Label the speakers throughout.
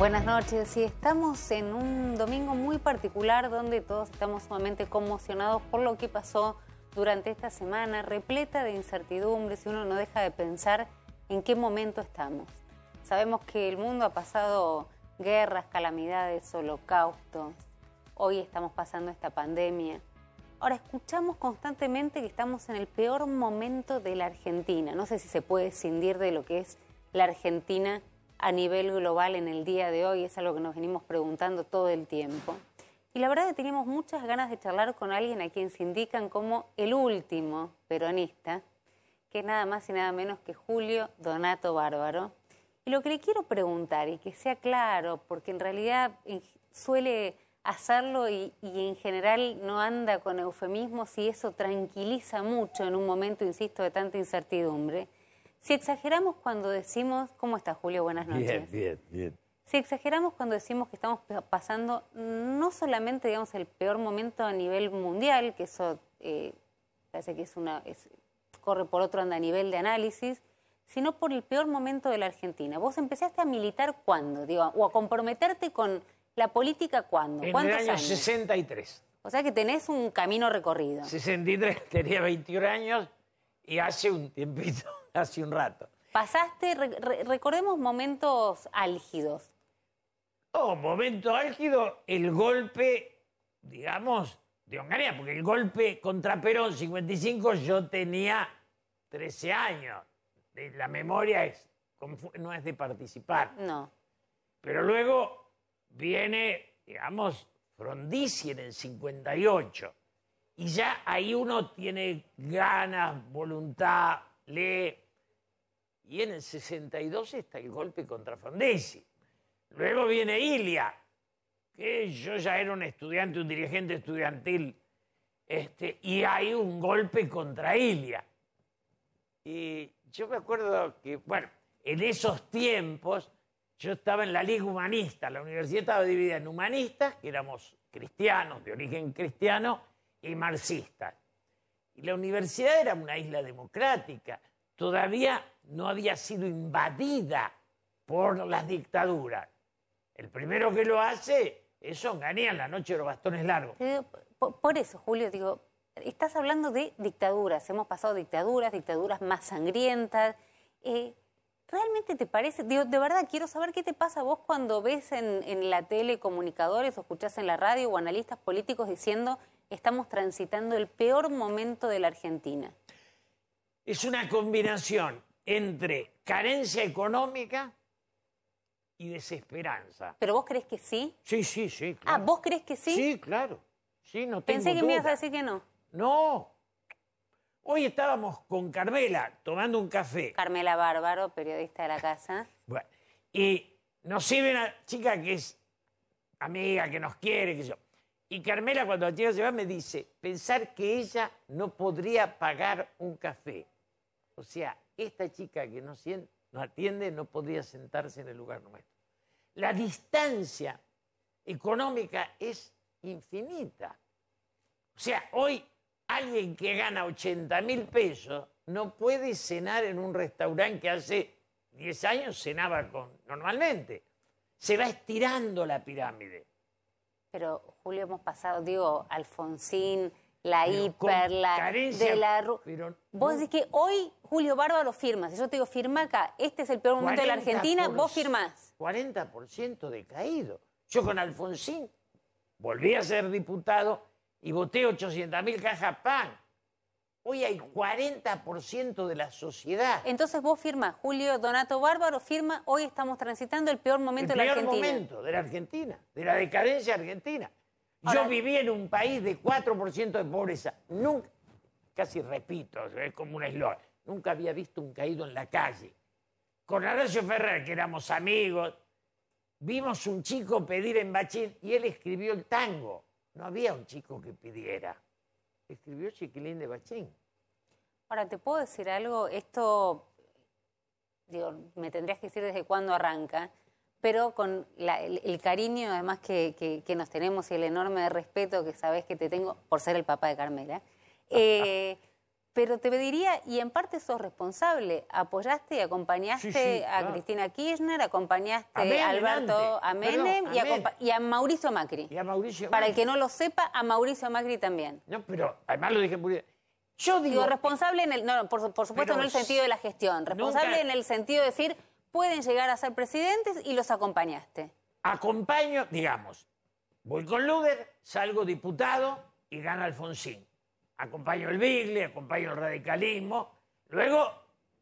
Speaker 1: Buenas noches, y estamos en un domingo muy particular donde todos estamos sumamente conmocionados por lo que pasó durante esta semana, repleta de incertidumbres y uno no deja de pensar en qué momento estamos. Sabemos que el mundo ha pasado guerras, calamidades, holocaustos, hoy estamos pasando esta pandemia. Ahora escuchamos constantemente que estamos en el peor momento de la Argentina, no sé si se puede escindir de lo que es la Argentina a nivel global en el día de hoy, es algo que nos venimos preguntando todo el tiempo. Y la verdad que tenemos muchas ganas de charlar con alguien a quien se indican como el último peronista, que es nada más y nada menos que Julio Donato Bárbaro. Y lo que le quiero preguntar, y que sea claro, porque en realidad eh, suele hacerlo y, y, en general no anda con eufemismos y eso tranquiliza mucho en un momento, insisto, de tanta incertidumbre. Si exageramos cuando decimos, ¿cómo está Julio? Buenas noches.
Speaker 2: Bien, bien, bien.
Speaker 1: Si exageramos cuando decimos que estamos pasando no solamente, digamos, el peor momento a nivel mundial, que eso eh, parece que es una, es, corre por otro anda a nivel de análisis, sino por el peor momento de la Argentina. ¿Vos empezaste a militar cuándo? Digo, o a comprometerte con la política cuándo? En el año
Speaker 2: 63. O
Speaker 1: sea que tenés un camino recorrido.
Speaker 2: 63, tenía 21 años y hace un tiempito, hace un rato.
Speaker 1: Pasaste, recordemos momentos álgidos.
Speaker 2: Oh, momento álgido, el golpe, digamos, de Hungría, porque el golpe contra Perón 55 yo tenía 13 años. La memoria no es de participar. No. Pero luego viene, digamos, Frondizi en el 58. Y ya ahí uno tiene ganas, voluntad, lee. Y en el 62 está el golpe contra Fondesi. Luego viene Ilia, que yo ya era un estudiante, un dirigente estudiantil, este, y hay un golpe contra Ilia. Y yo me acuerdo que, bueno, en esos tiempos yo estaba en la Liga Humanista, la universidad estaba dividida en humanistas, que éramos cristianos, de origen cristiano, y marxista. Y la universidad era una isla democrática, todavía no había sido invadida por las dictaduras. El primero que lo hace es Onganía en la noche de los bastones largos.
Speaker 1: Por eso, Julio, digo, estás hablando de dictaduras, hemos pasado dictaduras, dictaduras más sangrientas. Eh, ¿Realmente te parece? Digo, de verdad, quiero saber qué te pasa vos cuando ves en, la tele comunicadores o escuchás en la radio o analistas políticos diciendo estamos transitando el peor momento de la Argentina.
Speaker 2: Es una combinación entre carencia
Speaker 1: económica
Speaker 2: y desesperanza. ¿Pero vos crees que sí? Sí, sí, sí. Ah, claro. Ah, ¿vos crees que sí? Sí, claro. Sí, no Pensé que me ibas a decir que no. No. Hoy estábamos con Carmela tomando un café.
Speaker 1: Carmela Bárbaro, periodista de la casa.
Speaker 2: bueno, y nos sirve una chica que es amiga, que nos quiere, que yo. Y Carmela cuando chica se va me dice, pensar que ella no podría pagar un café. O sea, esta chica que no atiende no podría sentarse en el lugar nuestro. La distancia económica es infinita. O sea, hoy alguien que gana 80 mil pesos no puede cenar en un restaurante que hace 10 años cenaba con normalmente. Se va estirando la pirámide.
Speaker 1: Pero, Julio, hemos pasado, digo, Alfonsín, la hiper, la de la... vos decís que hoy Julio Bárbaro firma. firmas. yo te digo, firma acá, este es el peor momento de la Argentina, vos firmás.
Speaker 2: 40% de caído. Yo con Alfonsín volví a ser diputado y voté 800.000 cajas pan. Hoy hay
Speaker 1: 40% de la sociedad. Entonces vos firmas, Julio Donato Bárbaro firma, hoy estamos transitando el peor momento de la Argentina. El peor momento de la
Speaker 2: Argentina, de la decadencia argentina. Yo viví en un país de 4% de pobreza. Nunca, casi repito, es como una eslogan, nunca había visto un caído en la calle. Con Horacio Ferrer, que éramos amigos, vimos un chico pedir en Bachín y él escribió el tango. No había un chico que pidiera escribió Chiquilín de Bachín.
Speaker 1: Ahora, ¿te puedo decir algo? Esto, digo, me tendrías que decir desde cuándo arranca, pero con el, cariño además que, nos tenemos y el enorme respeto que sabes que te tengo por ser el papá de Carmela. Eh, pero te pediría, y en parte sos responsable, apoyaste y acompañaste a Cristina Kirchner, acompañaste a Alberto a y, A, Mauricio Macri. Para el que no lo sepa, a Mauricio Macri también.
Speaker 2: No, pero además lo dije muy
Speaker 1: Yo digo... responsable en el... No, por, supuesto no en el sentido de la gestión. Responsable en el sentido de decir, pueden llegar a ser presidentes y los acompañaste.
Speaker 2: Acompaño, digamos, voy con Luder, salgo diputado y gana Alfonsín acompaño el Bigle, acompaño el radicalismo. Luego,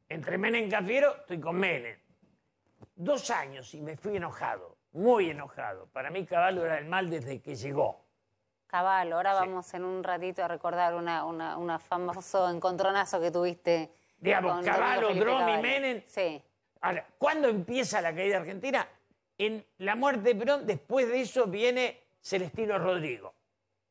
Speaker 2: entre Menem y Cafiero, estoy con Menem. Dos años y me fui enojado, muy enojado. Para mí Caballo era el mal desde que llegó.
Speaker 1: Caballo, ahora vamos en un ratito a recordar una, famoso encontronazo que tuviste. Digamos, Caballo, Dromi, y Menem.
Speaker 2: Sí. Ahora, ¿cuándo empieza la caída argentina? En la muerte de Perón, después de eso viene Celestino Rodrigo,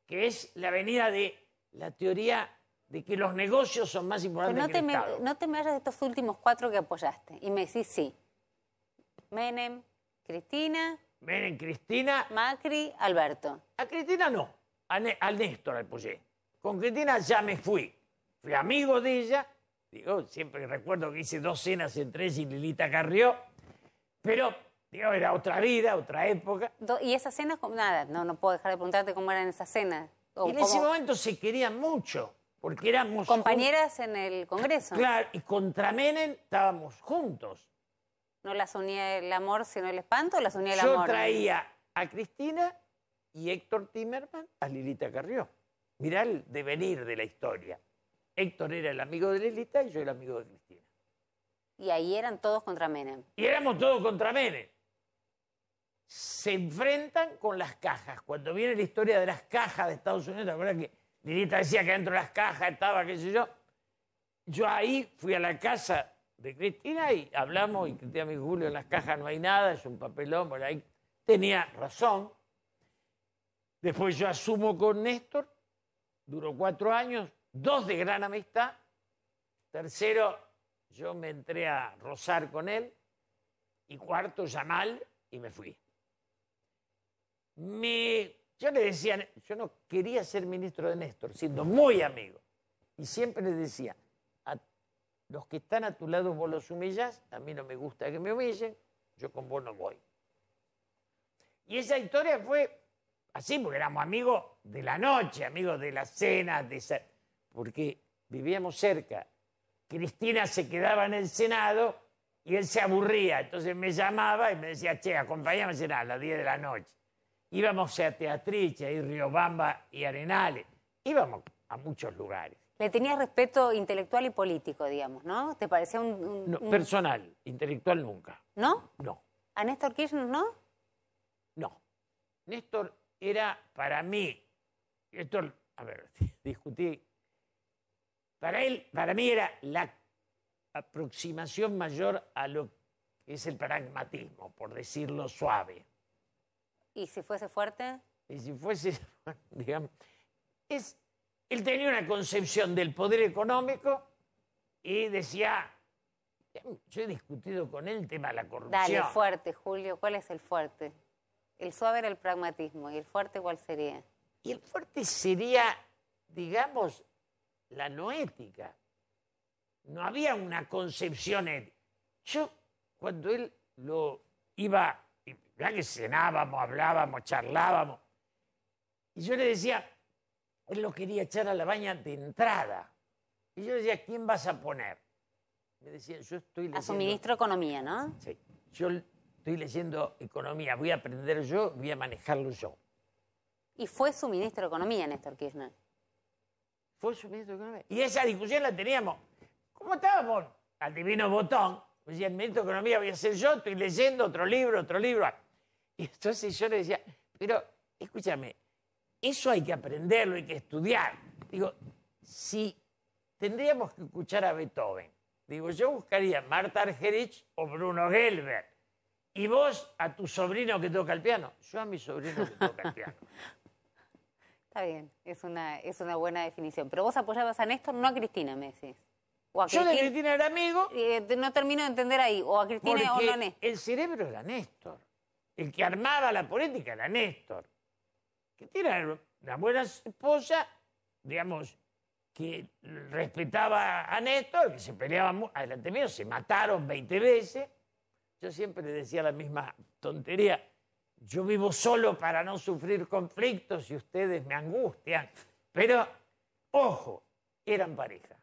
Speaker 2: que es la venida de la teoría de que los negocios son más importantes no que el te Estado.
Speaker 1: no te me de estos últimos cuatro que apoyaste y me decís sí. Menem, Cristina. Menem, Cristina. Macri, Alberto. A Cristina no,
Speaker 2: a al Néstor le apoyé. Con Cristina ya me fui. Fui amigo de ella. Digo, siempre recuerdo que hice dos cenas entre ella y Lilita Carrió. Pero, digo, era otra vida, otra
Speaker 1: época. ¿Y esas cenas? Nada, no, no puedo dejar de preguntarte cómo eran esas cenas en ese
Speaker 2: momento se querían mucho, porque éramos... Compañeras
Speaker 1: en el Congreso. Claro,
Speaker 2: y contra Menem estábamos juntos.
Speaker 1: ¿No las unía el amor sino el espanto o las unía el amor? Yo traía
Speaker 2: a Cristina y Héctor Timerman a Lilita Carrió. Mirá el devenir de la historia. Héctor era el amigo de Lilita y yo el amigo de Cristina.
Speaker 1: Y ahí eran todos contra Menem.
Speaker 2: Y éramos todos contra Menem se enfrentan con las cajas. Cuando viene la historia de las cajas de Estados Unidos, la que Lilita decía que dentro de las cajas estaba, qué sé yo? Yo ahí fui a la casa de Cristina y hablamos y Cristina me dijo, Julio, en las cajas no hay nada, es un papelón, Por ahí tenía razón. Después yo asumo con Néstor, duró cuatro años, dos de gran amistad. Tercero, yo me entré a rozar con él. Y cuarto, ya mal, y me fui. Me, yo le decía, yo no quería ser ministro de Néstor, siendo muy amigo. Y siempre le decía, a los que están a tu lado vos los humillás, a mí no me gusta que me humillen, yo con vos no voy. Y esa historia fue así, porque éramos amigos de la noche, amigos de las cenas, de porque vivíamos cerca. Cristina se quedaba en el Senado y él se aburría, entonces me llamaba y me decía, che, acompáñame a cenar a las 10 de la noche íbamos a Teatricha y Riobamba y Arenales, íbamos a muchos lugares.
Speaker 1: Le tenía respeto intelectual y político, digamos, ¿no? ¿Te parecía un...?
Speaker 2: personal, intelectual nunca. ¿No? No.
Speaker 1: ¿A Néstor Kirchner no? No. Néstor era para mí,
Speaker 2: Néstor, a ver, discutí, para él, para mí era la aproximación mayor a lo que es el pragmatismo, por decirlo suave.
Speaker 1: ¿Y si fuese fuerte?
Speaker 2: Y si fuese, digamos, es, él tenía una concepción del poder económico y decía, yo he discutido con él el tema de la corrupción. Dale, fuerte,
Speaker 1: Julio, ¿cuál es el fuerte? El suave era el pragmatismo, ¿y el fuerte cuál sería?
Speaker 2: Y el fuerte sería, digamos, la no ética. No había una concepción ética. E- yo, cuando él lo iba ¿Verdad? que cenábamos, hablábamos, charlábamos. Y yo le decía, él lo quería echar a la baña de entrada. Y yo le decía, ¿quién vas a poner? Me decía, yo estoy leyendo... A su ministro de Economía, ¿no? Sí, yo estoy leyendo Economía, voy a aprender yo, voy a manejarlo yo.
Speaker 1: Y fue su ministro de Economía, Néstor Kirchner. Fue su ministro de Economía.
Speaker 2: Y esa discusión la teníamos. ¿Cómo estábamos? Al divino botón. Decía, el ministro de Economía voy a ser yo, estoy leyendo otro libro, otro libro. Y entonces yo le decía, pero escúchame, eso hay que aprenderlo, hay que estudiar. Digo, si tendríamos que escuchar a Beethoven. Digo, yo buscaría a Marta Argerich o Bruno Gelber. Y vos a tu sobrino que toca el piano. Yo a mi sobrino que toca el piano.
Speaker 1: Está bien, es una, es una buena definición. Pero vos apoyabas a Néstor, no a Cristina, me decís. O a Yo Cristina, de Cristina era amigo. Y eh, no termino de entender ahí. O a Cristina o a Néstor. El cerebro era
Speaker 2: Néstor el que armaba la política era Néstor, que tiene una buena esposa, digamos, que respetaba a Néstor, que se peleaba adelante mío, se mataron 20 veces. Yo siempre le decía la misma tontería, yo vivo solo para no sufrir conflictos y ustedes me angustian. Pero, ojo, eran pareja,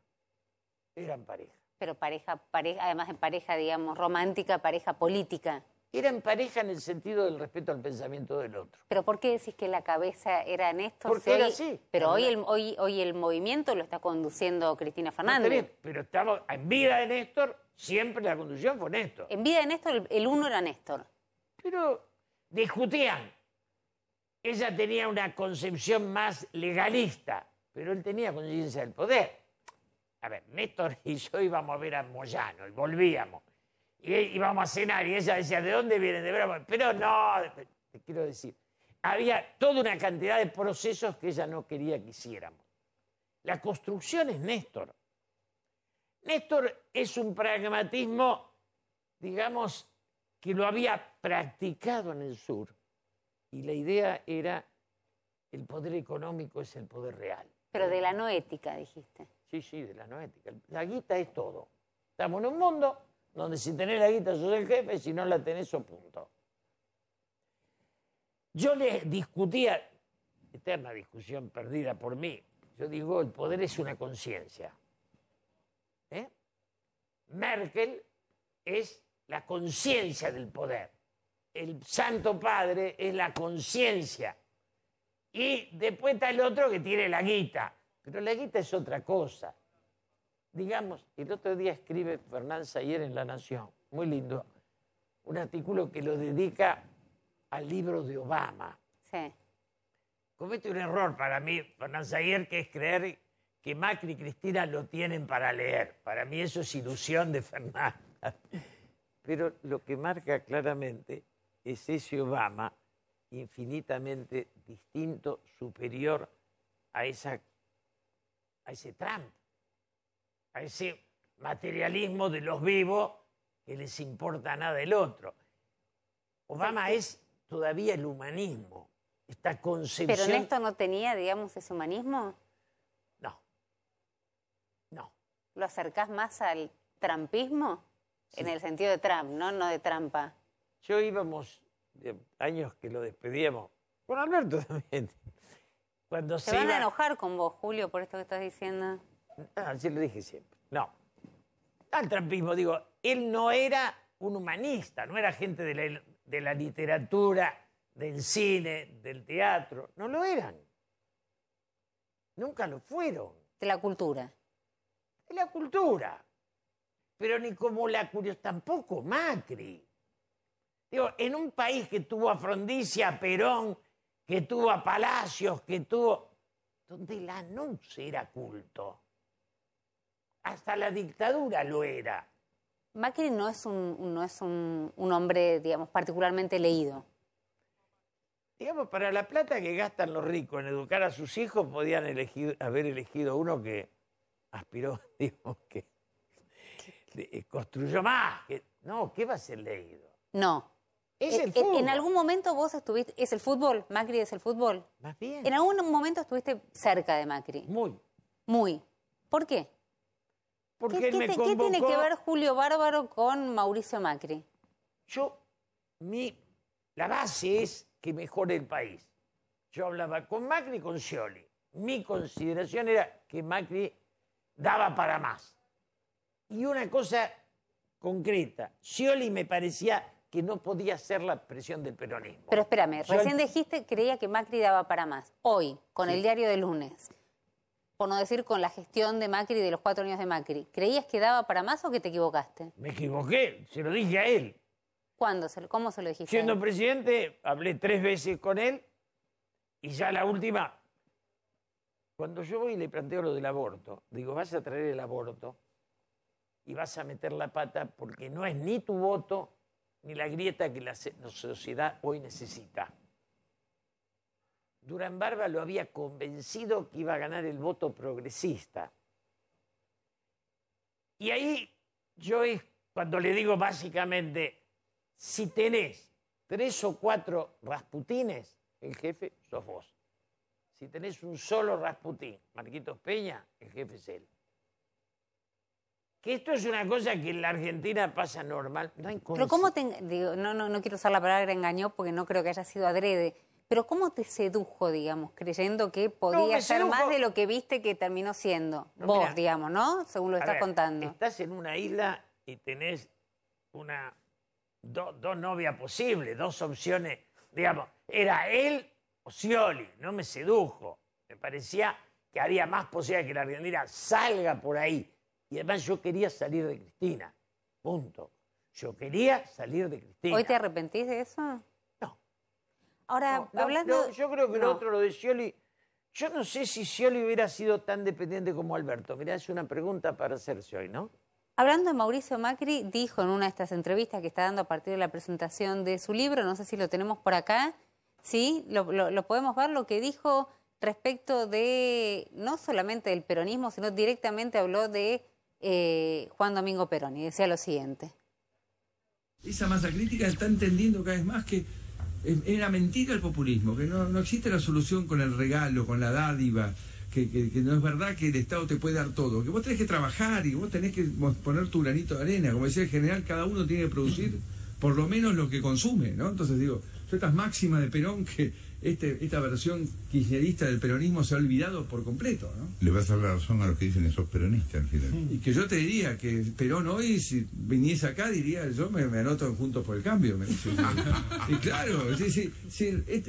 Speaker 1: eran pareja. Pero pareja, pareja además de pareja, digamos, romántica, pareja política eran pareja en el sentido del respeto al pensamiento del otro. Pero ¿por qué decís que la cabeza era Néstor? Porque era así. Pero hoy el, hoy, hoy el movimiento lo está conduciendo Cristina Fernández. pero
Speaker 2: estamos en vida de Néstor, siempre la conducción fue Néstor. En vida de Néstor, el, el uno era Néstor. Pero discutían. Ella tenía una concepción más legalista, pero él tenía conciencia del poder. A ver, Néstor y yo íbamos a ver a Moyano y volvíamos y íbamos a cenar y ella decía, ¿de dónde vienen? De Pero no, te quiero decir, había toda una cantidad de procesos que ella no quería que hiciéramos. La construcción es Néstor. Néstor es un pragmatismo, digamos, que lo había practicado en el sur. Y la idea era, el poder económico es el poder real.
Speaker 1: Pero de la no ética, dijiste.
Speaker 2: Sí, sí, de la no ética. La guita es todo. Estamos en un mundo donde si tenés la guita sos el jefe, si no la tenés sos punto. Yo le discutía, eterna discusión perdida por mí, yo digo, el poder es una conciencia. ¿eh? Merkel es la conciencia del poder. El Santo Padre es la conciencia. Y después está el otro que tiene la guita. Pero la guita es otra cosa digamos, el otro día escribe Fernán Sayer en La Nación, muy lindo, un artículo que lo dedica al libro de Obama. Sí. Comete un error para mí, Fernán Sayer, que es creer que Macri y Cristina lo tienen para leer. Para mí eso es ilusión de Fernán. Pero lo que marca claramente es ese Obama infinitamente distinto, superior a, esa, a ese Trump a ese materialismo de los vivos que les importa nada del otro. Obama es todavía el humanismo, esta concepción. ¿Pero Néstor
Speaker 1: no tenía, digamos, ese humanismo? No. No. ¿Lo acercás más al trampismo? En el sentido de Trump, ¿no? No de trampa. Yo
Speaker 2: íbamos, años que lo despedíamos, con Alberto también.
Speaker 1: Cuando se, van a enojar con vos, Julio, por esto que estás diciendo.
Speaker 2: Ah, así lo dije siempre. No. Al trampismo, digo, él no era un humanista, no era gente de la, literatura, del cine, del teatro. No lo eran. Nunca lo fueron. De la cultura. De la cultura. Pero ni como la curiosidad, tampoco Macri. Digo, en un país que tuvo a Frondicia, a Perón, que tuvo a Palacios, que tuvo. donde noche era culto. Hasta la dictadura lo era.
Speaker 1: Macri no es un, no es un, hombre, digamos, particularmente leído.
Speaker 2: Digamos, para la plata que gastan los ricos en educar a sus hijos, podían haber elegido uno que aspiró, digamos, que eh, construyó más. no, ¿qué va a ser leído?
Speaker 1: No. Es eh, el eh, fútbol. En algún momento vos estuviste. ¿Es el fútbol? ¿Macri es el fútbol? Más bien. En algún momento estuviste cerca de Macri. Muy. Muy. ¿Por qué? ¿Qué, tiene que ver Julio Bárbaro con Mauricio Macri? Yo,
Speaker 2: mi, la base es que mejore el país. Yo hablaba con Macri y con Scioli. Mi consideración era que Macri daba para más. Y una cosa concreta, Scioli me parecía que no podía
Speaker 1: ser la presión del peronismo. Pero espérame, recién dijiste que creía que Macri daba para más. Hoy, con el diario de lunes por no decir con la gestión de Macri de los cuatro años de Macri. ¿Creías que daba para más o que te equivocaste? Me
Speaker 2: equivoqué, se lo dije a él.
Speaker 1: ¿Cuándo? ¿Cómo se lo dijiste? Siendo
Speaker 2: presidente, hablé tres veces con él y ya la última, cuando yo voy y le planteo lo del aborto, digo, vas a traer el aborto y vas a meter la pata porque no es ni tu voto ni la grieta que la sociedad hoy necesita. Durán Barba lo había convencido que iba a ganar el voto progresista. Y ahí yo cuando le digo básicamente, si tenés tres o cuatro rasputines, el jefe sos vos. Si tenés un solo rasputín, Marquitos Peña, el jefe es él. Que esto es una cosa que en la Argentina pasa normal. No Pero cómo
Speaker 1: digo, no, no, no quiero usar la palabra engañó porque no creo que haya sido adrede pero ¿cómo te sedujo, digamos, creyendo que podía ser más de lo que viste que terminó siendo vos, digamos, ¿no? Según lo estás contando. Estás
Speaker 2: en una isla y tenés una dos novias posibles, dos opciones, digamos, era él o Cioli. no me sedujo. Me parecía que había más posibilidades que la Argentina salga por ahí. Y además yo quería salir de Cristina. Punto. Yo quería salir de Cristina. ¿Hoy te arrepentís
Speaker 1: de eso? Ahora, hablando... yo
Speaker 2: creo que lo otro, lo de Scioli... Yo no sé si Scioli hubiera sido tan dependiente como Alberto. Mirá, es una pregunta para hacerse hoy, ¿no?
Speaker 1: Hablando de Mauricio Macri, dijo en una de estas entrevistas que está dando a partir de la presentación de su libro, no sé si lo tenemos por acá, ¿sí? Lo, podemos ver, lo que dijo respecto de, no solamente del peronismo, sino directamente habló de eh, Juan Domingo Perón y decía lo siguiente.
Speaker 3: Esa masa crítica está entendiendo cada vez más que es, mentira el populismo, que no, existe la solución con el regalo, con la dádiva, que, no es verdad que el Estado te puede dar todo, que vos tenés que trabajar y vos tenés que poner tu granito de arena. Como decía el general, cada uno tiene que producir por lo menos lo que consume, ¿no? Entonces digo, tú estás máxima de Perón que este, esta versión kirchnerista del peronismo se ha olvidado por completo. ¿no? Le vas a dar la razón a los que dicen esos peronistas al final. Y que yo te diría que Perón hoy, si viniese acá, diría yo me, anoto en Juntos por el Cambio. y claro,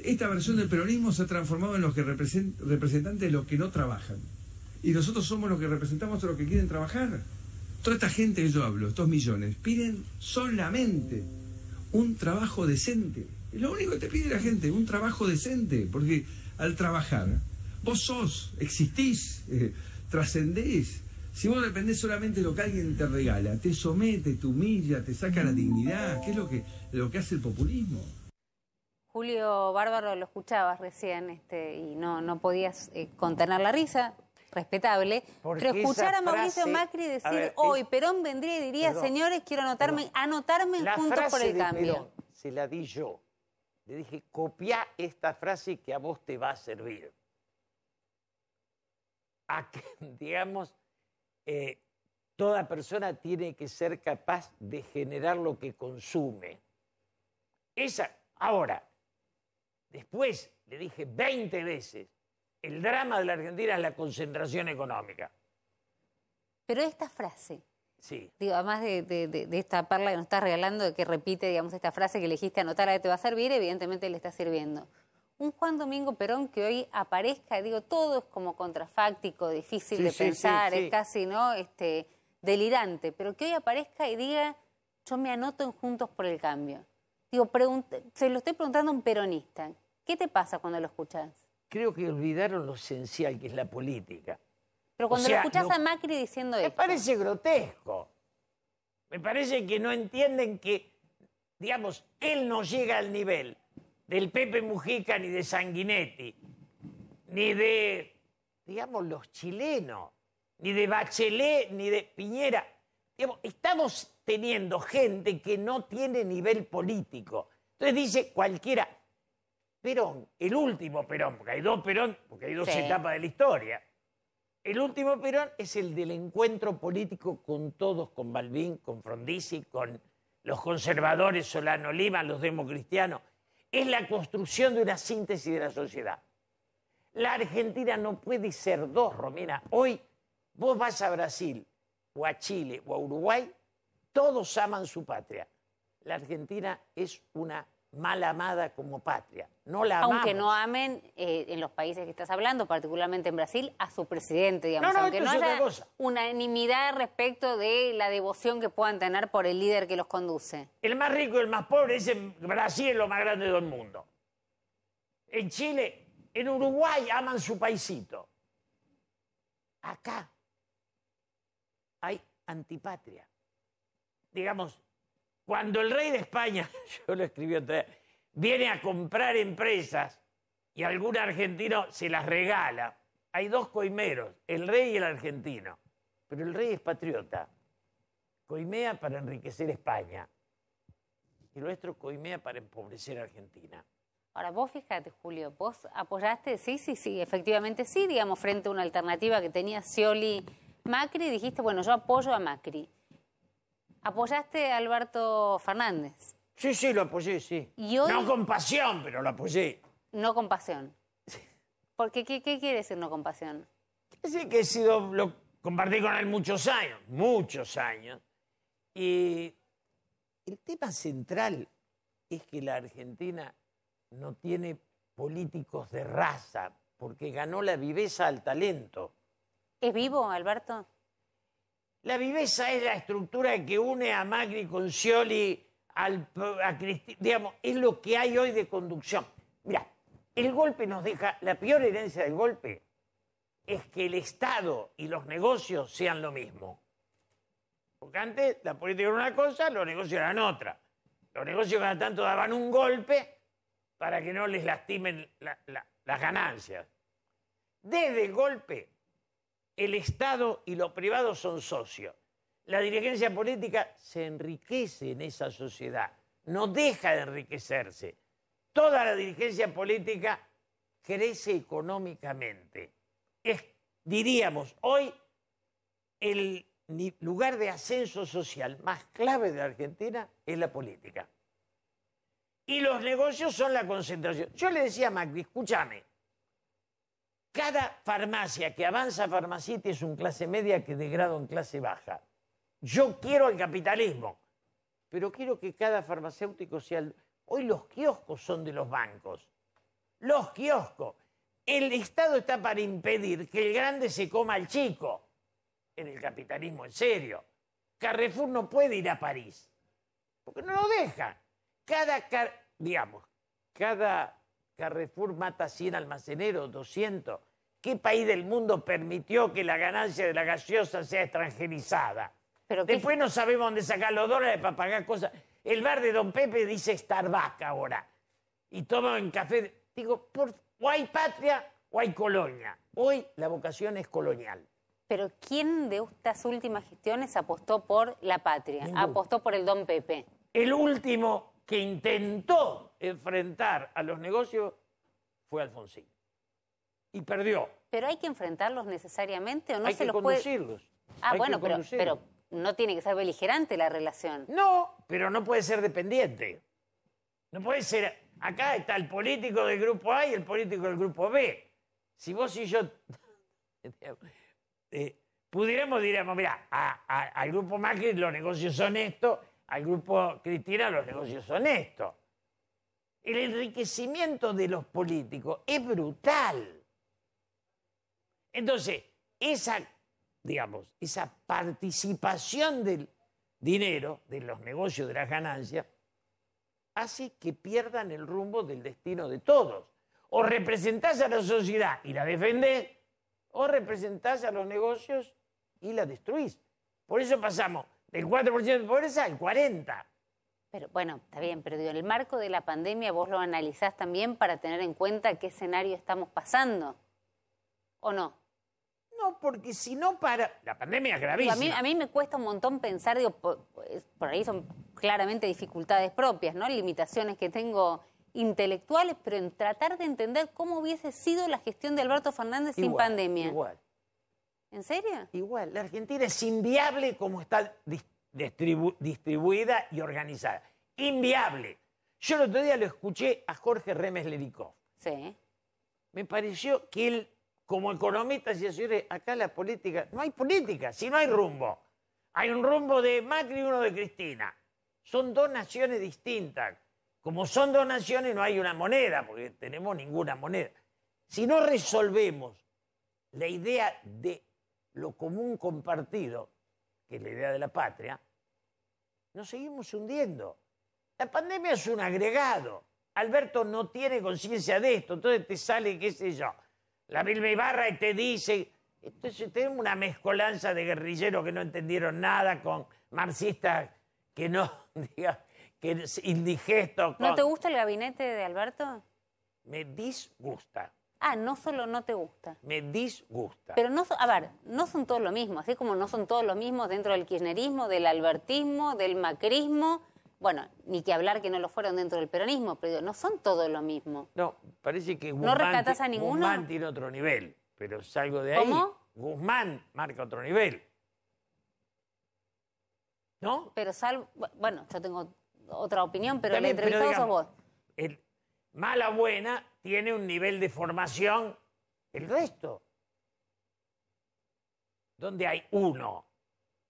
Speaker 3: esta versión del peronismo se ha transformado en los que represent, representantes de los que no trabajan. Y nosotros somos los que representamos a los que quieren trabajar. Toda esta gente que yo hablo, estos millones, piden solamente un trabajo decente lo único que te pide la gente, un trabajo decente, porque al trabajar, vos sos, existís, eh, trascendés. Si vos dependés solamente de lo que alguien te regala, te somete, te humilla, te saca la dignidad, que es lo que, lo que hace el populismo.
Speaker 1: Julio Bárbaro lo escuchabas recién este, y no, no podías eh, contener la risa, respetable, pero escuchar a Mauricio Macri decir hoy Perón vendría y diría, señores, quiero anotarme, anotarme en Juntos por el Cambio. se la
Speaker 2: di yo. Le dije, copia esta frase que a vos te va a servir. A que, digamos, eh, toda persona tiene que ser capaz de generar lo que consume. Esa, ahora, después le dije 20 veces, el drama de la Argentina es la concentración económica.
Speaker 1: Pero esta frase, Digo, además de, esta parla que nos estás regalando, que repite, digamos, esta frase que elegiste anotar, a que te va a servir, evidentemente le está sirviendo. Un Juan Domingo Perón que hoy aparezca, digo, todo es como contrafáctico, difícil de pensar, es casi, ¿no? Este, delirante, pero que hoy aparezca y diga, yo me anoto en Juntos por el Cambio. Digo, se lo estoy preguntando a un peronista. ¿Qué te pasa cuando lo escuchas?
Speaker 2: Creo que olvidaron lo esencial que es la política.
Speaker 1: Pero cuando lo a Macri diciendo eso... Me parece grotesco.
Speaker 2: Me parece que no entienden que, digamos, él no llega al nivel del Pepe Mujica ni de Sanguinetti, ni de, digamos, los chilenos, ni de Bachelet, ni de Piñera. estamos teniendo gente que no tiene nivel político. Entonces dice cualquiera, Perón, el último Perón, porque hay dos Perón, porque hay dos etapas de la historia. El último perón es el del encuentro político con todos, con Balbín, con Frondizi, con los conservadores, Solano Lima, los democristianos. Es la construcción de una síntesis de la sociedad. La Argentina no puede ser dos, Romina. Hoy vos vas a Brasil o a Chile o a Uruguay, todos aman su patria. La Argentina es una
Speaker 1: mal amada como patria. No la Aunque no amen eh, en los países que estás hablando, particularmente en Brasil, a su presidente, digamos. No, no, Aunque no haya unanimidad respecto de la devoción que puedan tener por el líder que los conduce. El más rico y el más pobre, es en Brasil
Speaker 2: es lo más grande del mundo. En Chile, en Uruguay aman su paisito. Acá hay antipatria. Digamos, cuando el rey de España, yo lo escribí otra vez, viene a comprar empresas y algún argentino se las regala, hay dos coimeros, el rey y el argentino. Pero el rey es patriota. Coimea para enriquecer España. Y nuestro coimea para empobrecer Argentina.
Speaker 1: Ahora, vos fíjate, Julio, vos apoyaste, sí, sí, sí, efectivamente sí, digamos, frente a una alternativa que tenía Scioli Macri, dijiste, bueno, yo apoyo a Macri. Apoyaste a Alberto Fernández. Sí, sí, lo apoyé, sí.
Speaker 2: No con pasión, pero lo apoyé.
Speaker 1: No con pasión. Porque, ¿qué, qué quiere decir no con pasión?
Speaker 2: Sí, que he sido, lo compartí con él muchos años, muchos años. Y el tema central es que la Argentina no tiene políticos de raza, porque ganó la viveza al talento. ¿Es vivo, Alberto? La viveza es la estructura que une a Magri con a digamos, es lo que hay hoy de conducción. Mira, el golpe nos deja, la peor herencia del golpe es que el Estado y los negocios sean lo mismo. Porque antes la política era una cosa, los negocios eran otra. Los negocios cada tanto daban un golpe para que no les lastimen las ganancias. Desde el golpe el Estado y lo privado son socios. La dirigencia política se enriquece en esa sociedad, no deja de enriquecerse. Toda la dirigencia política crece económicamente. diríamos, hoy el lugar de ascenso social más clave de Argentina es la política. Y los negocios son la concentración. Yo le decía a Macri, escúchame, cada farmacia que avanza farmacita es un clase media que degrada en clase baja. Yo quiero el capitalismo, pero quiero que cada farmacéutico sea... Hoy los kioscos son de los bancos. Los kioscos. El Estado está para impedir que el grande se coma al chico. En el capitalismo en serio. Carrefour no puede ir a París. Porque no lo deja. Cada, digamos, cada Carrefour mata 100 almaceneros, 200. ¿Qué país del mundo permitió que la ganancia de la gaseosa sea extranjerizada? Después no sabemos dónde sacar los dólares para pagar cosas. El bar de Don Pepe dice Starbucks ahora. Y en café. Digo, por, o hay patria o hay colonia. Hoy la vocación es colonial.
Speaker 1: Pero ¿quién de estas últimas gestiones apostó por la patria? Apostó por el Don Pepe.
Speaker 2: El último que intentó enfrentar a los negocios fue Alfonsín. Y perdió.
Speaker 1: Pero hay que enfrentarlos necesariamente o no hay se los Puede... Ah, bueno, pero, pero, no tiene que ser beligerante la relación. No,
Speaker 2: pero no puede ser dependiente. No puede ser. Acá está el político del grupo A y el político del grupo B. Si vos y yo eh, pudiéramos, diríamos, mira, al grupo Macri los negocios son estos al grupo Cristina los negocios honestos. El enriquecimiento de los políticos es brutal. Entonces, esa, digamos, esa participación del dinero, de los negocios, de las ganancias, hace que pierdan el rumbo del destino de todos. O representás a la sociedad y la defendés, o representás a los negocios y la destruís. Por eso pasamos el 4% de pobreza, el 40%.
Speaker 1: Pero bueno, está bien, pero en el marco de la pandemia vos lo analizás también para tener en cuenta qué escenario estamos pasando, ¿o no? No, porque si no para...
Speaker 2: La pandemia es gravísima. a, mí,
Speaker 1: me cuesta un montón pensar, digo, por, ahí son claramente dificultades propias, ¿no? Limitaciones que tengo intelectuales, pero en tratar de entender cómo hubiese sido la gestión de Alberto Fernández sin pandemia. Igual.
Speaker 2: ¿En serio? Igual, la Argentina es inviable como está distribuida y organizada. Inviable. Yo el otro día lo escuché a Jorge Remes Lericó. Sí. Me pareció que él, como economista, decía, señores, acá la política, no hay política, si no hay rumbo. Hay un rumbo de Macri y uno de Cristina. Son dos naciones distintas. Como son dos naciones, no hay una moneda, porque tenemos ninguna moneda. Si no resolvemos la idea de lo común compartido, que es la idea de la patria, nos seguimos hundiendo. La pandemia es un agregado. Alberto no tiene conciencia de esto, entonces te sale, qué sé yo, la Vilma Ibarra y te dice, entonces tenemos una mezcolanza de guerrilleros que no entendieron nada con marxistas que no, que indigesto. ¿No te gusta
Speaker 1: el gabinete de Alberto?
Speaker 2: Me disgusta.
Speaker 1: Ah, no solo no te gusta. Me disgusta. Pero no, a ver, no son todos lo mismo, así como no son todos los mismos dentro del kirchnerismo, del albertismo, del macrismo, bueno, ni que hablar que no lo fueron dentro del peronismo, pero no son todos lo mismo. No,
Speaker 2: parece que Guzmán, ¿No rescatas a ninguno? Guzmán tiene otro nivel, pero salgo de ahí. ¿Cómo? Guzmán marca otro nivel.
Speaker 1: ¿No? Pero sal... bueno, yo tengo otra opinión, pero entre el entrevistado vos.
Speaker 2: El, mala buena tiene un nivel de formación el resto. ¿Dónde hay uno?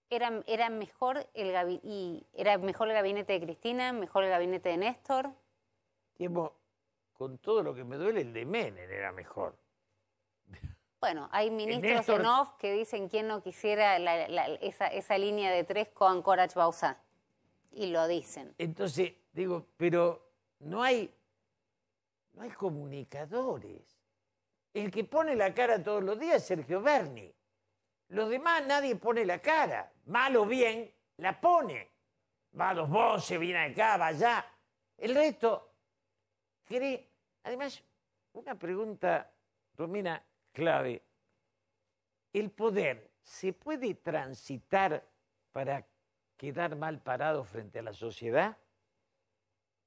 Speaker 1: Era, era, mejor el y era mejor el gabinete de Cristina, mejor el gabinete de Néstor.
Speaker 2: Tiempo, con todo lo que me duele, el de Menem era mejor.
Speaker 1: Bueno, hay ministros en off que dicen quién no quisiera esa, línea de tres con Corach bausa Y lo dicen.
Speaker 2: Entonces, digo, pero no hay no hay comunicadores. El que pone la cara todos los días es Sergio Berni. Los demás nadie pone la cara. Mal o bien, la pone. Va los voces, viene acá, va allá. El resto cree. Además, una pregunta, Romina, clave. ¿El poder se puede transitar para quedar mal parado frente a la sociedad?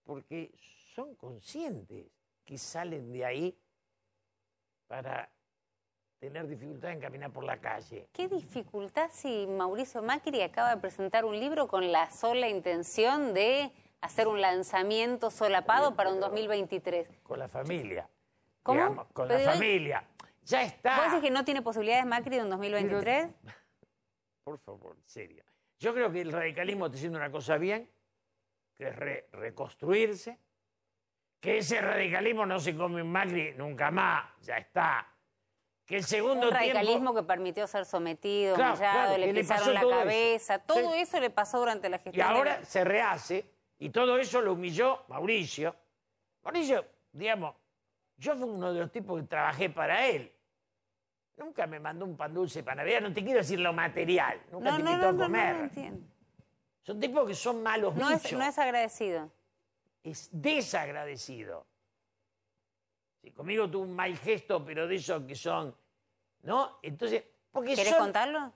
Speaker 2: Porque son conscientes que salen de ahí para tener dificultad en caminar por la calle.
Speaker 1: ¿Qué dificultad si Mauricio Macri acaba de presentar un libro con la sola intención de hacer un lanzamiento solapado para un 2023? Con la
Speaker 2: familia. ¿Cómo? con la familia. Ya
Speaker 1: está. ¿Vos decís que no tiene posibilidades Macri de un 2023?
Speaker 2: por favor, serio. Yo creo que el radicalismo está haciendo una cosa bien, que es reconstruirse, que ese radicalismo no se come en Macri nunca más, ya está. Que el segundo un radicalismo
Speaker 1: que permitió ser sometido, le pisaron la cabeza, todo eso le pasó durante la gestión. Y ahora
Speaker 2: se rehace y todo eso lo humilló Mauricio. Mauricio, digamos, yo fui uno de los tipos que trabajé para él. Nunca me mandó un pan dulce para Navidad, no te quiero decir lo material, nunca no, te invitó no, no, No, no entiendo. Son tipos que son malos no no es
Speaker 1: agradecido
Speaker 2: es desagradecido. si conmigo tuvo un mal gesto, pero de esos que son, ¿no? Entonces, qué ¿Quieres contarlo?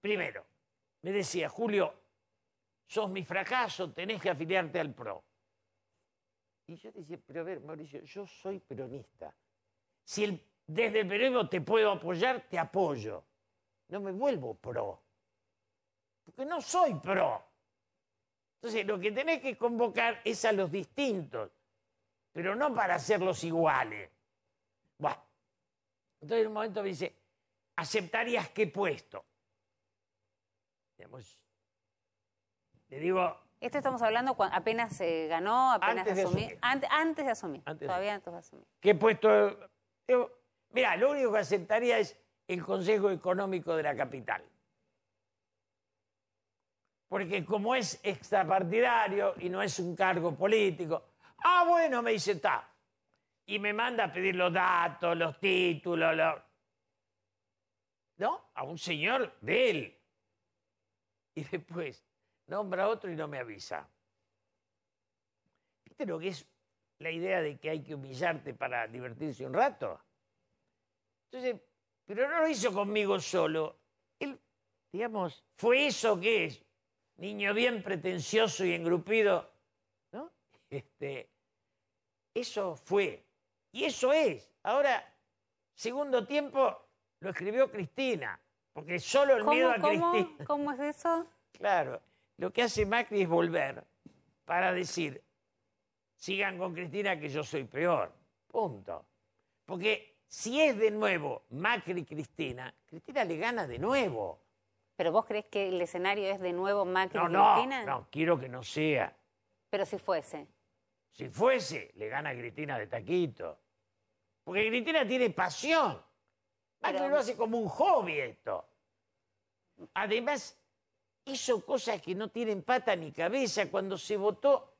Speaker 2: Primero, me decía, Julio, sos mi fracaso, tenés que afiliarte al PRO. Y yo decía, pero a ver, Mauricio, yo soy peronista. Si desde el peronismo te puedo apoyar, te apoyo. No me vuelvo pro. Porque no soy pro. Entonces, lo que tenés que convocar es a los distintos, pero no para hacerlos iguales. Bueno, entonces en un momento me dice, ¿aceptarías qué puesto? le digo...
Speaker 1: Esto estamos hablando apenas se eh, ganó, apenas antes asumí. De
Speaker 2: antes de asumir. Todavía antes de asumir. ¿Qué puesto? mira, lo único que aceptaría es el Consejo Económico de la Capital porque como es extrapartidario y no es un cargo político, ah, bueno, me dice, está. Y me manda a pedir los datos, los títulos, ¿No? A un señor de él. Y después nombra a otro y no me avisa. ¿Viste lo que es la idea de que hay que humillarte para divertirse un rato? Entonces, pero no lo hizo conmigo solo. Él, digamos, fue eso que es niño bien pretencioso y engrupido, ¿no? Este, eso fue. Y eso es. Ahora, segundo tiempo lo escribió Cristina, porque solo el miedo a cómo, Cristina.
Speaker 1: ¿Cómo es eso?
Speaker 2: Claro, lo que hace Macri es volver para decir, sigan con Cristina que yo soy peor. Punto. Porque si es de nuevo Macri-Cristina, Cristina le gana de nuevo.
Speaker 1: ¿Pero vos crees que el escenario es de nuevo Macri no, y no, Cristina?
Speaker 2: No, quiero que no sea.
Speaker 1: Pero si fuese.
Speaker 2: Si fuese, le gana a Cristina de taquito. Porque Cristina tiene pasión. Macri lo hace como un hobby esto. Además, hizo cosas que no tienen pata ni cabeza. Cuando se votó,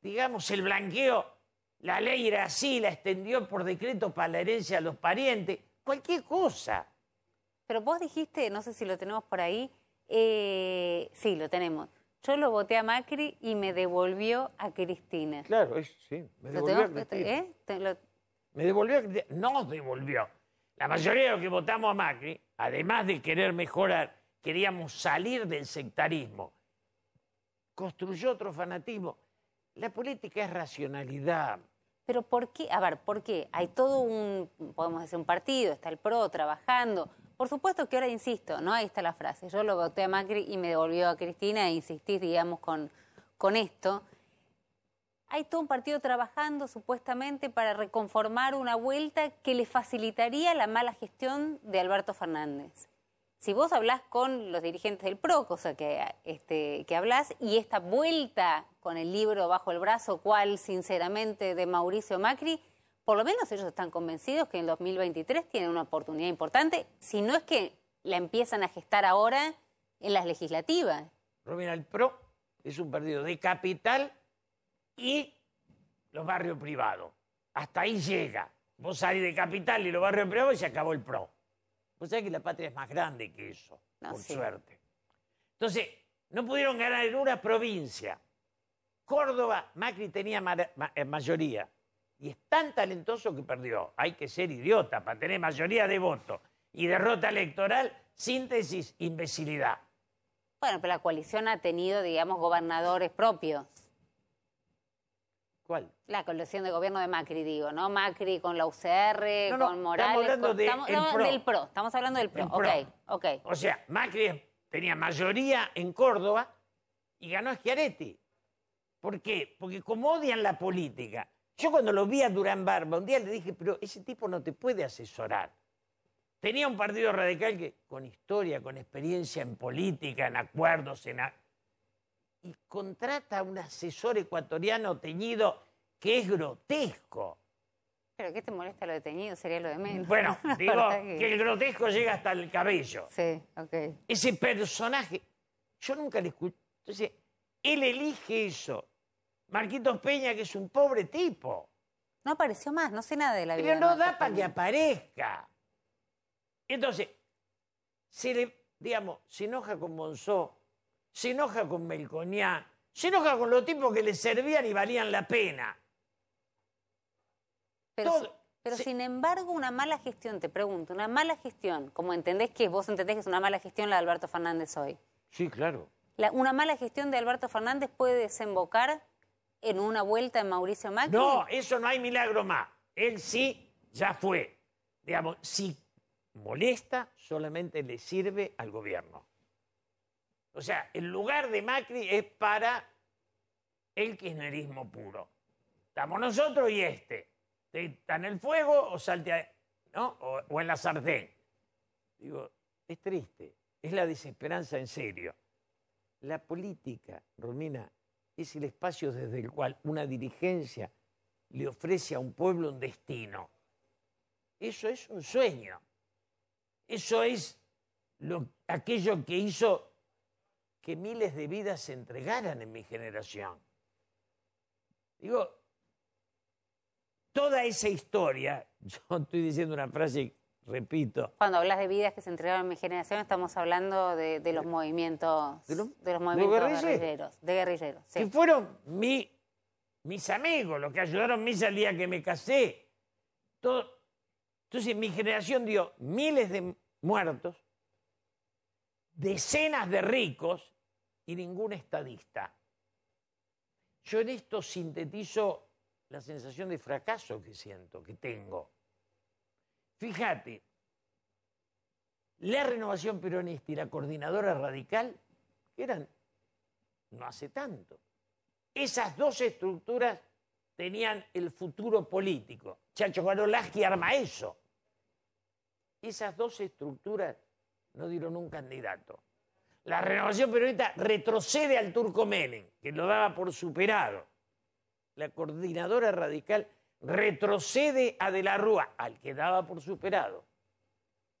Speaker 2: digamos, el blanqueo, la ley era así, la extendió por decreto para la herencia
Speaker 1: a los parientes. Cualquier cosa. Pero vos dijiste, no sé si lo tenemos por ahí, eh, sí, lo tenemos. Yo lo voté a Macri y me devolvió a Cristina.
Speaker 2: Claro, sí, me devolvió a Cristina. Me devolvió, no devolvió. La mayoría de los que votamos a Macri, además de querer mejorar, queríamos salir del sectarismo. Construyó otro fanatismo.
Speaker 1: La política es racionalidad. Pero ¿por qué? A ver, ¿por qué? Hay todo un, podemos decir, un partido, está el PRO trabajando, por supuesto que ahora insisto, ¿no? Ahí está la frase. Yo lo voté a Macri y me devolvió a Cristina e insistir, digamos, con, con esto. Hay todo un partido trabajando supuestamente para reconformar una vuelta que le facilitaría la mala gestión de Alberto Fernández. Si vos hablás con los dirigentes del PRO, cosa que, este, que hablás, y esta vuelta con el libro bajo el brazo, ¿cuál, sinceramente de Mauricio Macri, por lo menos ellos están convencidos que en 2023 tienen una oportunidad importante, si no es que la empiezan a gestar ahora en las legislativas.
Speaker 2: Romina, el PRO es un partido de capital y los barrios privados. Hasta ahí llega. Vos salís de capital y los barrios privados y se acabó el PRO. Vos sabés que la patria es más grande que eso, ah, por suerte. Entonces, no pudieron ganar en una provincia. Córdoba, Macri tenía eh, mayoría. Y es tan talentoso que perdió. Hay que ser idiota para tener mayoría de votos. Y derrota electoral, síntesis, imbecilidad.
Speaker 1: Bueno, pero la coalición ha tenido, digamos, gobernadores propios. ¿Cuál? La coalición de gobierno de Macri, digo, ¿no? Macri con la UCR, con Morales. Estamos hablando del PRO. Estamos hablando del PRO. Ok, O sea, Macri
Speaker 2: tenía mayoría en Córdoba y ganó a Schiaretti. ¿Por qué? Porque como odian la política, yo cuando lo vi a Durán Barba, un día le dije, pero ese tipo no te puede asesorar. Tenía un partido radical que, con historia, con experiencia en política, en acuerdos, en... Y contrata a un asesor ecuatoriano teñido que es grotesco.
Speaker 1: ¿Pero qué te molesta lo de teñido? Sería lo de menos. Bueno, digo que el
Speaker 2: grotesco llega hasta el cabello. Sí, ok. Ese personaje, yo nunca le escuché. Entonces, él elige eso. Marquitos Peña, que es un pobre tipo.
Speaker 1: No apareció más, no sé nada de
Speaker 2: la vida. Pero no da para que aparezca. Entonces, si le, digamos, se enoja con Monzó, se enoja con Melconiá, se enoja con los tipos que le servían y valían la pena.
Speaker 1: Pero, pero sin embargo, una mala gestión, te pregunto, una mala gestión, como entendés que vos entendés que es una mala gestión la de Alberto Fernández hoy. Sí, claro. una mala gestión de Alberto Fernández puede desembocar en una vuelta en Mauricio Macri? No,
Speaker 2: eso no hay milagro más. Él sí ya fue. Digamos, si molesta, solamente le sirve al gobierno. O sea, el lugar de Macri es para el kirchnerismo puro. Estamos nosotros y este. Está en el fuego o salte ¿no? o, en la sartén. Digo, es triste. Es la desesperanza en serio. La política, rumina es el espacio desde el cual una dirigencia le ofrece a un pueblo un destino. Eso es un sueño. Eso es aquello que hizo que miles de vidas se entregaran en mi generación. Digo, toda esa historia, yo estoy diciendo una frase repito.
Speaker 1: Cuando hablas de vidas que se entregaron en mi generación, estamos hablando de, los movimientos, de, los, movimientos guerrilleros? de Que
Speaker 2: fueron mis amigos, los que ayudaron a mí al día que me casé. Entonces mi generación dio miles de muertos, decenas de ricos y ningún estadista. Yo en esto sintetizo la sensación de fracaso que siento, que tengo Fíjate, la renovación peronista y la coordinadora radical eran no hace tanto. Esas dos estructuras tenían el futuro político. Chacho Garolaski arma eso. Esas dos estructuras no dieron un candidato. La renovación peronista retrocede al turco que lo daba por superado. La coordinadora radical retrocede a De la Rúa, al que daba por superado.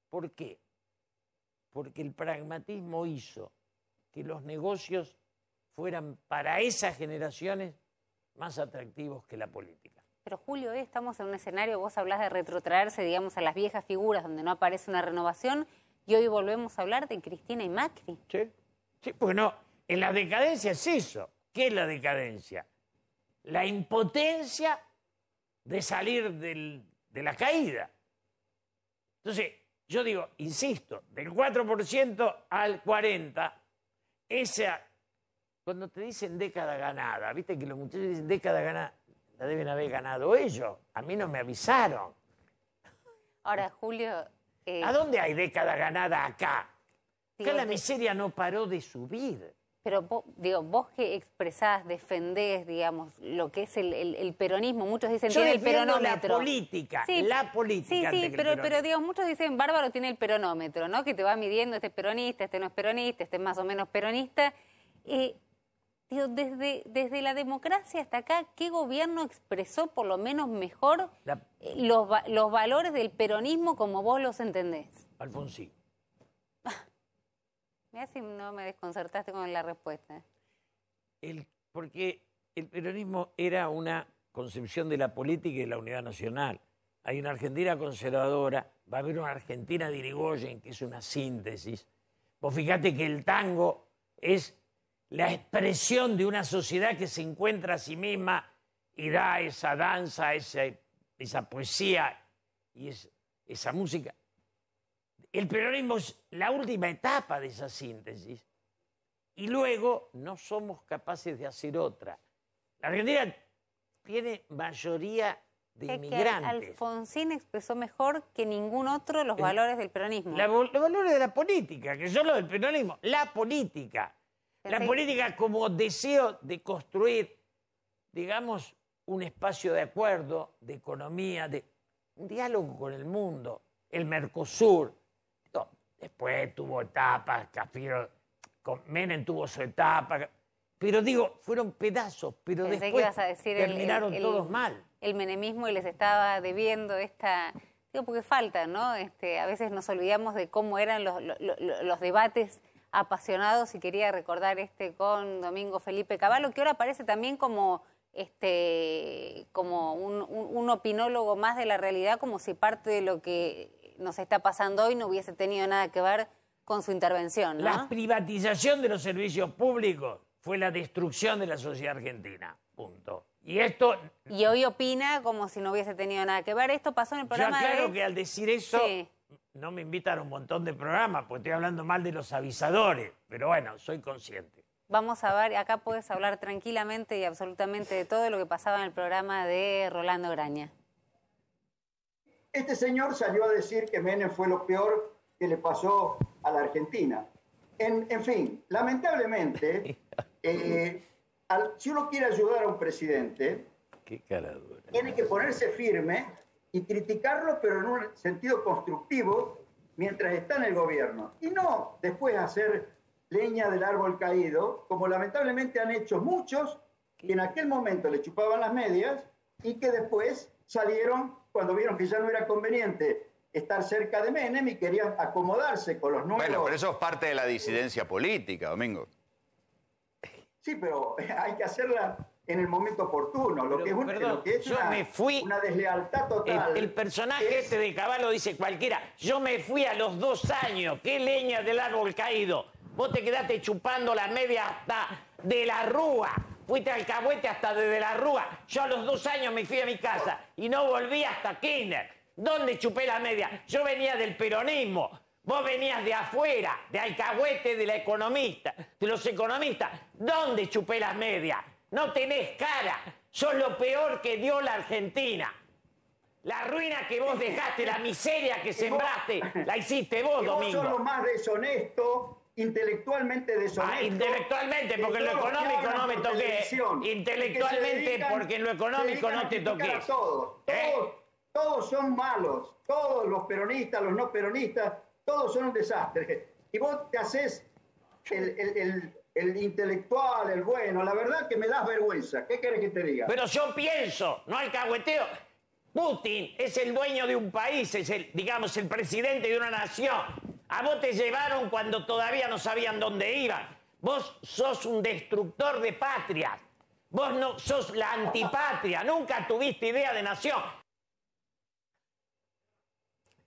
Speaker 2: ¿Por qué? Porque el pragmatismo hizo que los negocios fueran para esas generaciones más atractivos que la política.
Speaker 1: Pero Julio, hoy estamos en un escenario, vos hablás de retrotraerse, digamos, a las viejas figuras donde no aparece una renovación, y hoy volvemos a hablar de Cristina y Macri. Sí,
Speaker 2: sí bueno, pues en la decadencia es eso. ¿Qué es la decadencia? La impotencia de salir de la caída. Entonces, yo digo, insisto, del 4% al 40%, esa, cuando te dicen década ganada, viste que los muchachos dicen década ganada, la deben haber ganado ellos, a mí no me avisaron.
Speaker 1: Ahora, Julio... Eh, ¿A dónde hay
Speaker 2: década ganada acá? Acá la miseria no paró de subir.
Speaker 1: Pero vos, digo, vos que expresás, defendés, digamos, lo que es el, peronismo, muchos dicen tiene el peronómetro. La política, la
Speaker 2: política. Sí, sí, pero, pero
Speaker 1: digo, muchos dicen, Bárbaro tiene el peronómetro, ¿no? Que te va midiendo, este peronista, este no es peronista, este es más o menos peronista. Eh, digo, desde, desde la democracia hasta acá, ¿qué gobierno expresó por lo menos mejor eh, los, los valores del peronismo como vos los entendés? Alfonsín. Mira si no me desconcertaste con la respuesta.
Speaker 2: porque el peronismo era una concepción de la política y de la unidad nacional. Hay una Argentina conservadora, va a haber una Argentina de que es una síntesis. Vos fíjate que el tango es la expresión de una sociedad que se encuentra a sí misma y da esa danza, esa, esa poesía y esa música el peronismo es la última etapa de esa síntesis y luego no somos capaces de hacer otra. La Argentina tiene mayoría de inmigrantes.
Speaker 1: Alfonsín expresó mejor que ningún otro los valores del peronismo.
Speaker 2: los valores de la política, que son los del peronismo. La política.
Speaker 1: La política
Speaker 2: como deseo de construir, digamos, un espacio de acuerdo, de economía, de un diálogo con el mundo, el Mercosur, Después tuvo etapas, Capiro, con Menem tuvo su etapa. Pero digo, fueron pedazos, pero después terminaron todos mal.
Speaker 1: El menemismo y les estaba debiendo esta... Digo, porque falta, ¿no? Este, a veces nos olvidamos de cómo eran los, debates apasionados y quería recordar este con Domingo Felipe Caballo, que ahora aparece también como este, como un, opinólogo más de la realidad, como si parte de lo que nos está pasando hoy no hubiese tenido nada que ver con su intervención. ¿no? La
Speaker 2: privatización de los servicios públicos fue la destrucción de la sociedad argentina. Punto. Y esto.
Speaker 1: Y hoy opina como si no hubiese tenido nada que ver. Esto pasó en el programa. Yo claro que
Speaker 2: al decir eso. No me invitan a un montón de programas, porque estoy hablando mal de los avisadores, pero bueno, soy consciente.
Speaker 1: Vamos a ver, acá puedes hablar tranquilamente y absolutamente de todo lo que pasaba en el programa de Rolando Graña.
Speaker 4: Este señor salió a decir que Menem fue lo peor que le pasó a la Argentina. En, fin, lamentablemente, eh, al, si uno quiere ayudar a un presidente, tiene que ponerse firme y criticarlo, pero en un sentido constructivo, mientras está en el gobierno. Y no después hacer leña del árbol caído, como lamentablemente han hecho muchos que en aquel momento le chupaban las medias y que después salieron cuando vieron que ya no era conveniente estar cerca de Menem y querían acomodarse con los nuevos. Bueno, pero eso es parte de la disidencia política, Domingo. Sí, pero hay que hacerla en el momento
Speaker 2: oportuno. Lo que es, que es una, me una deslealtad total. El, personaje este de Caballo dice cualquiera. Yo me fui a los dos años. ¿Qué leña del árbol caído? Vos te quedaste chupando la media hasta de la rúa. Fuiste alcahuete hasta desde la rúa. Yo a los dos años me fui a mi casa y no volví hasta Kirchner. ¿Dónde chupé las medias? Yo venía del peronismo. Vos venías de afuera, de alcahuete de la economista, de los economistas. ¿Dónde chupé las medias? No tenés cara. Sos lo peor que dio la Argentina. La ruina que vos dejaste, la miseria que sembraste, la
Speaker 4: hiciste vos, Domingo. Vos sos lo más deshonesto intelectualmente ah, deshonesto. Ah, intelectualmente, porque lo económico no me toqué. Intelectualmente, porque en lo económico no te toqué. ¿Eh? todos, todos, son malos, todos los peronistas, los no peronistas, todos son un desastre. Y vos te haces el, el, intelectual, el bueno, la verdad que me das vergüenza. ¿Qué querés que te diga?
Speaker 2: Pero yo pienso, no hay cagueteo... Putin es el dueño de un país, es el, digamos, el presidente de una nación a vos te llevaron cuando todavía no sabían dónde iban. Vos sos un destructor de patria. Vos no sos la antipatria. Nunca tuviste idea de nación.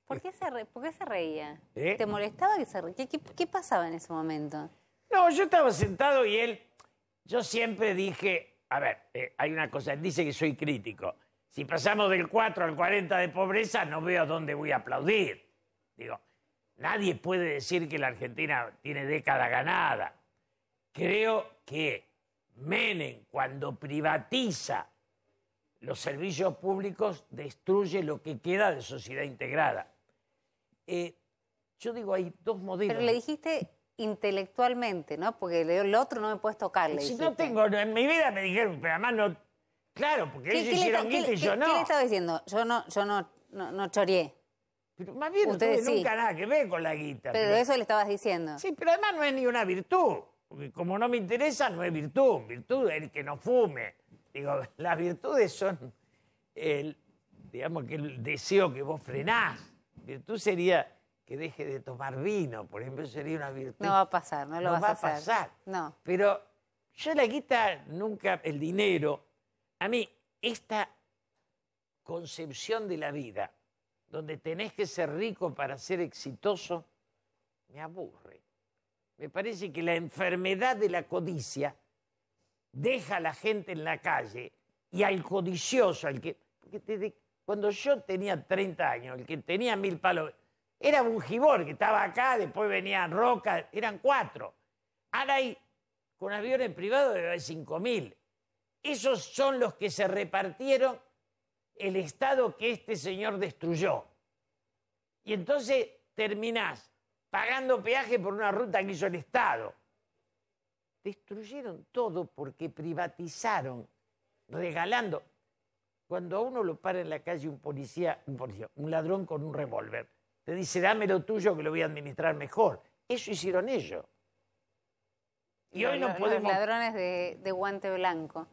Speaker 1: ¿Por qué se, reía?
Speaker 2: ¿Eh? ¿Te molestaba
Speaker 1: que se reía? ¿Qué, pasaba en ese momento?
Speaker 2: No, yo estaba sentado y él. Yo siempre dije. A ver, eh, hay una cosa. Él dice que soy crítico. Si pasamos del 4 al 40 de pobreza, no veo dónde voy a aplaudir. Digo, Nadie puede decir que la Argentina tiene década ganada. Creo que Menem, cuando privatiza los servicios públicos, destruye lo que queda de sociedad integrada. Eh, yo digo, hay dos modelos. Pero le
Speaker 1: dijiste intelectualmente, ¿no? Porque el otro no me puedes tocar. si no
Speaker 2: tengo, en mi vida me dijeron, pero además no. Claro, porque ellos hicieron guita y yo no. ¿Qué le estaba
Speaker 1: diciendo? Yo no, yo no, no, no pero más bien no nunca
Speaker 2: nada que ver con la guita. Pero, eso le
Speaker 1: estabas diciendo. Sí, pero además no es ni una
Speaker 2: virtud. como no me interesa, no es virtud. Virtud es el que no fume. Digo, las virtudes son el, digamos que el deseo que vos frenás. Virtud sería que deje de tomar vino, por ejemplo, sería una virtud. No
Speaker 1: va a pasar, no lo no va a pasar. No.
Speaker 2: Pero yo la guita nunca el dinero. A mí, esta concepción de la vida, donde tenés que ser rico para ser exitoso, me aburre. Me parece que la enfermedad de la codicia deja a la gente en la calle y al codicioso, al que... cuando yo tenía 30 años, el que tenía mil palos, era un jibor que estaba acá, después venían Roca, eran cuatro. Ahora hay, con aviones privados de haber mil. Esos son los que se repartieron el Estado que este señor destruyó. Y entonces terminás pagando peaje por una ruta que hizo el Estado. Destruyeron todo porque privatizaron, regalando. Cuando a uno lo para en la calle un policía, un, policía, un ladrón con un revólver, te dice, dame lo tuyo que lo voy a administrar mejor. Eso hicieron ellos.
Speaker 1: Y hoy no podemos... Los ladrones de guante blanco.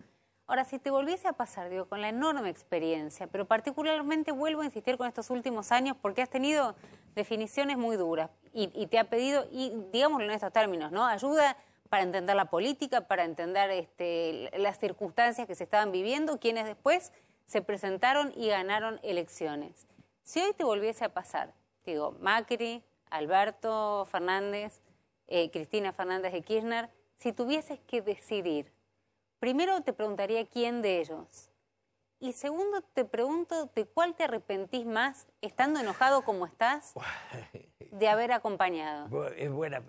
Speaker 1: Ahora, si te volviese a pasar, digo, con la enorme experiencia, pero particularmente vuelvo a insistir con estos últimos años porque has tenido definiciones muy duras y, te ha pedido, y digámoslo en estos términos, ¿no? Ayuda para entender la política, para entender este, las circunstancias que se estaban viviendo, quienes después se presentaron y ganaron elecciones. Si hoy te volviese a pasar, digo, Macri, Alberto Fernández, eh, Cristina Fernández de Kirchner, si tuvieses que decidir Primero te preguntaría quién de ellos. Y segundo te pregunto de cuál te arrepentís más, estando enojado como estás, de haber acompañado.
Speaker 2: Es buena.